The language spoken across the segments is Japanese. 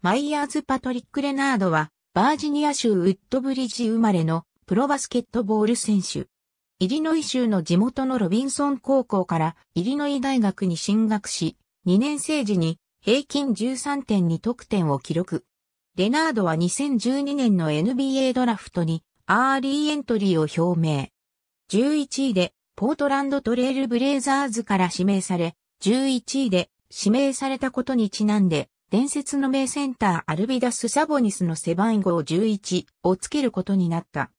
マイヤーズ・パトリック・レナードは、バージニア州ウッドブリッジ生まれのプロバスケットボール選手。イリノイ州の地元のロビンソン高校からイリノイ大学に進学し、2年生時に平均13.2得点を記録。レナードは2012年の NBA ドラフトにアーリーエントリーを表明。11位でポートランドトレイルブレイザーズから指名され、11位で指名されたことにちなんで伝説の名センターアルビダス・サボニスの背番号11をつけることになった。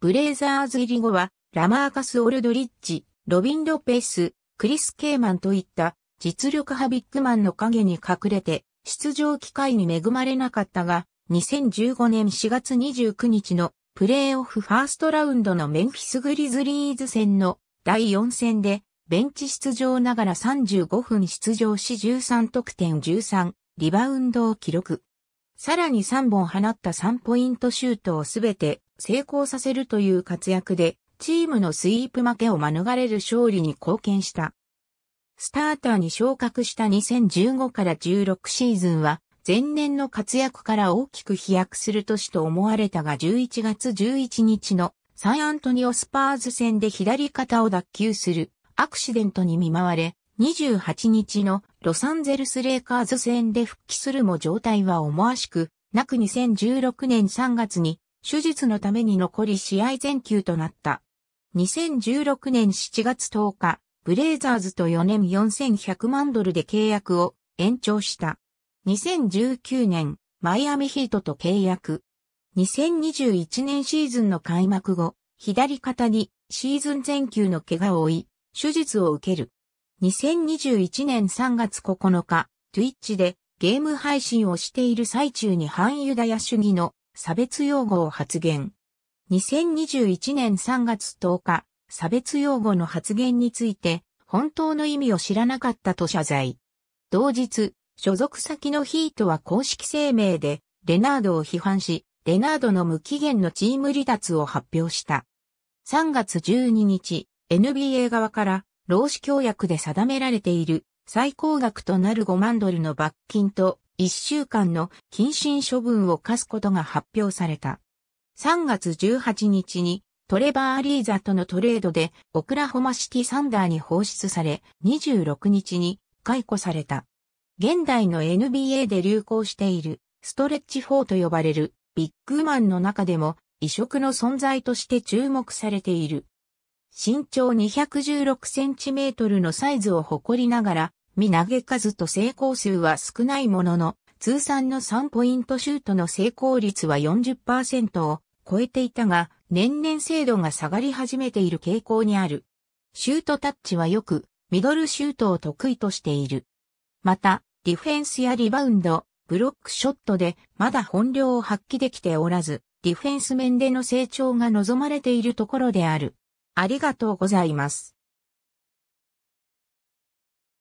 ブレイザーズ入り後は、ラマーカス・オルドリッジ、ロビン・ロペス、クリス・ケイマンといった実力派ビッグマンの影に隠れて出場機会に恵まれなかったが、2015年4月29日のプレーオフファーストラウンドのメンフィス・グリズリーズ戦の第4戦でベンチ出場ながら35分出場し13得点13リバウンドを記録。さらに3本放った3ポイントシュートをすべて成功させるという活躍で、チームのスイープ負けを免れる勝利に貢献した。スターターに昇格した2015から16シーズンは、前年の活躍から大きく飛躍する年と思われたが11月11日のサンアントニオスパーズ戦で左肩を脱臼するアクシデントに見舞われ、28日のロサンゼルスレイカーズ戦で復帰するも状態は思わしく、なく2016年3月に手術のために残り試合全休となった。2016年7月10日、ブレイザーズと4年4100万ドルで契約を延長した。2019年、マイアミヒートと契約。2021年シーズンの開幕後、左肩にシーズン全休の怪我を負い、手術を受ける。2021年3月9日、Twitch でゲーム配信をしている最中に反ユダヤ主義の差別用語を発言。2021年3月10日、差別用語の発言について、本当の意味を知らなかったと謝罪。同日、所属先のヒートは公式声明で、レナードを批判し、レナードの無期限のチーム離脱を発表した。3月12日、NBA 側から労使協約で定められている最高額となる5万ドルの罰金と1週間の謹慎処分を課すことが発表された。3月18日にトレバー・アリーザとのトレードでオクラホマシティ・サンダーに放出され26日に解雇された。現代の NBA で流行しているストレッチ4と呼ばれるビッグマンの中でも異色の存在として注目されている。身長216センチメートルのサイズを誇りながら、見投げ数と成功数は少ないものの、通算の3ポイントシュートの成功率は40%を超えていたが、年々精度が下がり始めている傾向にある。シュートタッチはよく、ミドルシュートを得意としている。また、ディフェンスやリバウンド、ブロックショットでまだ本領を発揮できておらず、ディフェンス面での成長が望まれているところである。ありがとうございます。